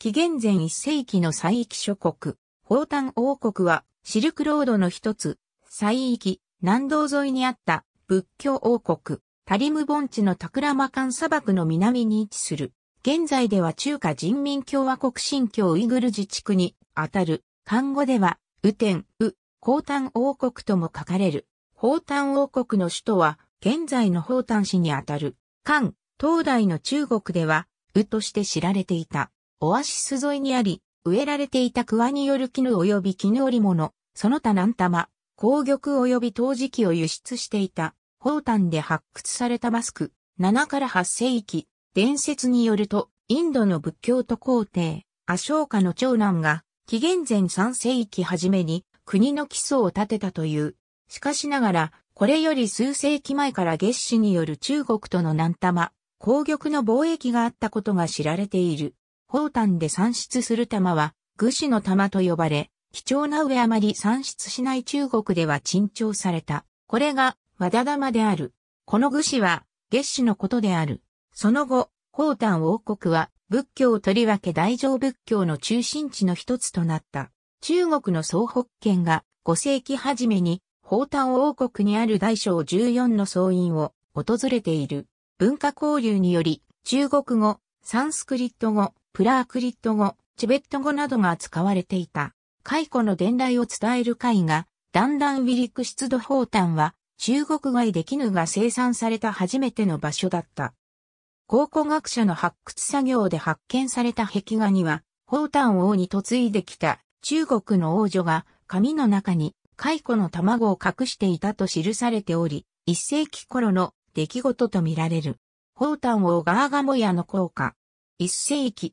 紀元前1世紀の西域諸国、宝丹王国はシルクロードの一つ、西域、南道沿いにあった仏教王国、タリム盆地のタクラマカン砂漠の南に位置する。現在では中華人民共和国新疆ウイグル自治区にあたる、漢語では、雨天、雨、高丹王国とも書かれる。宝丹王国の首都は、現在の宝丹市にあたる。漢、東大の中国では、雨として知られていた。オアシス沿いにあり、植えられていた桑による絹及び絹織物、その他南玉、紅玉及び陶磁器を輸出していた、宝丹で発掘されたマスク、7から8世紀、伝説によると、インドの仏教徒皇帝、アショーカの長男が、紀元前3世紀初めに、国の基礎を建てたという。しかしながら、これより数世紀前から月氏による中国との南玉、紅玉の貿易があったことが知られている。宝丹で産出する玉は、愚子の玉と呼ばれ、貴重な上あまり産出しない中国では珍重された。これが、和田玉である。この愚子は、月子のことである。その後、宝丹王国は、仏教とりわけ大乗仏教の中心地の一つとなった。中国の総北圏が、5世紀初めに、宝丹王国にある大小14の総院を訪れている。文化交流により、中国語、サンスクリット語、プラークリット語、チベット語などが使われていた。解雇の伝来を伝える会が、だんだんウィリク出土方端は、中国外で絹が生産された初めての場所だった。考古学者の発掘作業で発見された壁画には、方端王に嫁いできた中国の王女が紙の中に蚕の卵を隠していたと記されており、一世紀頃の出来事とみられる。方端王ガーガモヤの効果。一世紀、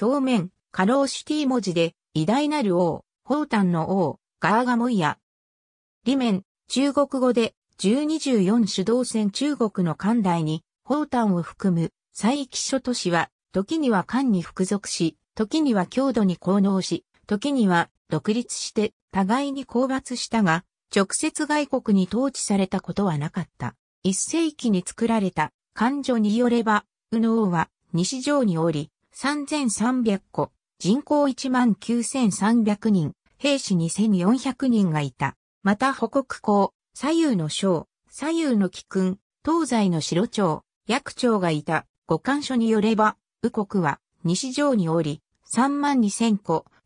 表面、過労シティ文字で、偉大なる王、宝丹の王、ガーガモイア。裏面、中国語で、1024主導戦中国の艦大に、宝丹を含む、西域諸都市は、時には艦に服属し、時には強度に功能し、時には独立して互いに交伐したが、直接外国に統治されたことはなかった。一世紀に作られた漢女によれば、野王は西城におり、3300個、人口19300人、兵士2400人がいた。また北国港、左右の省、左右の貴君、東西の城町、役長がいた。五官所によれば、右国は西城におり、3万2000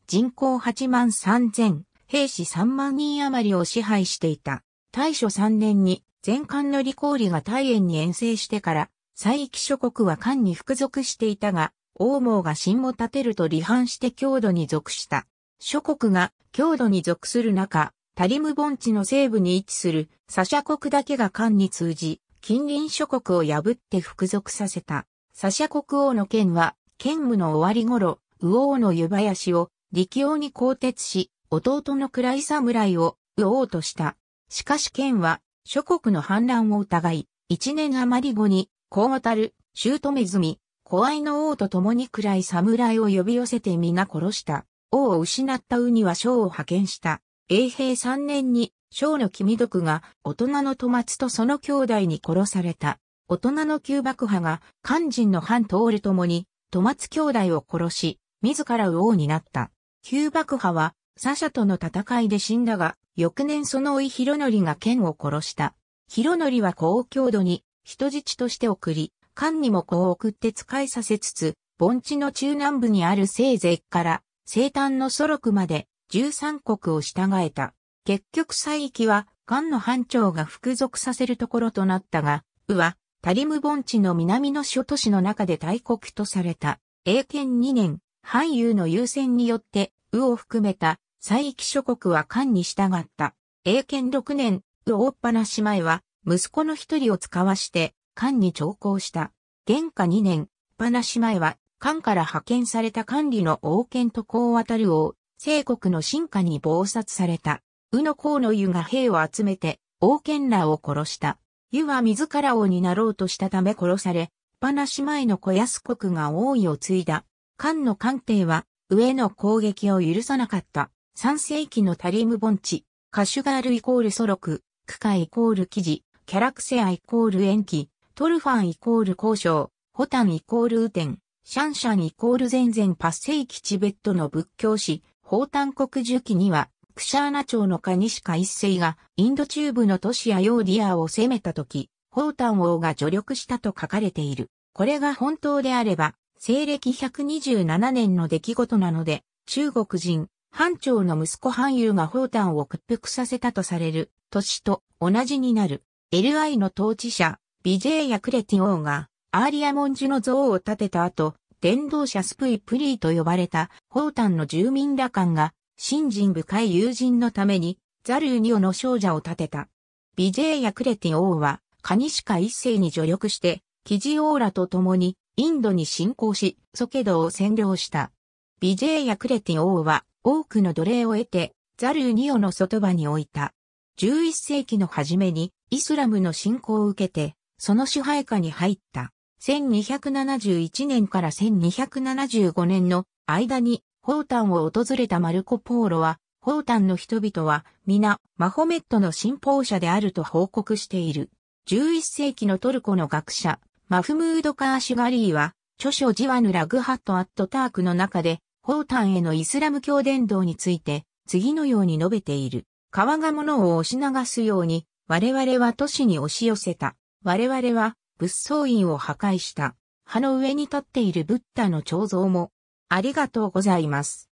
人口8万3000、兵士3万人余りを支配していた。大初3年に前漢の李光利が大円に遠征してから、西域諸国は漢に服属していたが、王毛が新を立てると離反して郷土に属した。諸国が郷土に属する中、タリム盆地の西部に位置するサシャ国だけが官に通じ、近隣諸国を破って服属させた。サシャ国王の剣は、剣務の終わり頃、右王の湯林を力王に更迭し、弟の暗い侍を右王とした。しかし剣は、諸国の反乱を疑い、一年余り後に、こうたる、姑ミ、小愛の王と共に暗い侍を呼び寄せて皆殺した。王を失ったウには将を派遣した。永平三年に将の君毒が大人の戸松とその兄弟に殺された。大人の旧幕派が肝心の藩通るともに戸松兄弟を殺し、自ら王になった。旧幕派はサシャとの戦いで死んだが、翌年その老い広則が剣を殺した。広則は高強度に人質として送り、間にも子を送って使いさせつつ、盆地の中南部にある聖勢から西端の祖録まで13国を従えた。結局西域は漢の藩長が服属させるところとなったが、ウはタリム盆地の南の諸都市の中で大国とされた。英検2年、藩友の優先によって、ウを含めた西域諸国は漢に従った。英検6年、ウ大っ放し前は息子の一人を使わして官に徴工した。元下2年、話前は、官から派遣された管理の王権と公渡る王、聖国の進化に謀殺された。宇野公の湯が兵を集めて、王権らを殺した。湯は自ら王になろうとしたため殺され、話前の小安国が王位を継いだ。漢の官邸は、上の攻撃を許さなかった。三世紀のタリム盆地、カシュガールイコールソロク、クカイコール記事、キャラクセアイコール延期、トルファンイコール交渉、ホタンイコール雨天、シャンシャンイコール全然パッセイキチベットの仏教史、宝丹国樹記には、クシャーナ朝のカニシカ一世がインド中部の都市やヨーディアを攻めた時、宝丹王が助力したと書かれている。これが本当であれば、西暦127年の出来事なので、中国人、藩長の息子藩友が宝丹を屈服させたとされる、都市と同じになる。LI の統治者、ビジェイヤ・クレティ王が、アーリア文字の像を建てた後、伝道者スプイ・プリーと呼ばれた、ホータンの住民ら間が、信心深い友人のために、ザルーニオの少女を建てた。ビジェイヤ・クレティ王は、カニシカ一世に助力して、キジオーラと共に、インドに侵攻し、ソケドを占領した。ビジェイヤ・クレティ王は、多くの奴隷を得て、ザルーニオの外場に置いた。11世紀の初めに、イスラムの侵攻を受けて、その支配下に入った。1271年から1275年の間に、ホータンを訪れたマルコ・ポーロは、ホータンの人々は皆マホメットの信奉者であると報告している。11世紀のトルコの学者、マフムード・カーシュガリーは、著書ジワヌ・ラグハット・アット・タークの中で、ホータンへのイスラム教伝道について、次のように述べている。川が物を押し流すように、我々は都市に押し寄せた。我々は仏僧院を破壊した。葉の上に立っているブッダの彫像も、ありがとうございます。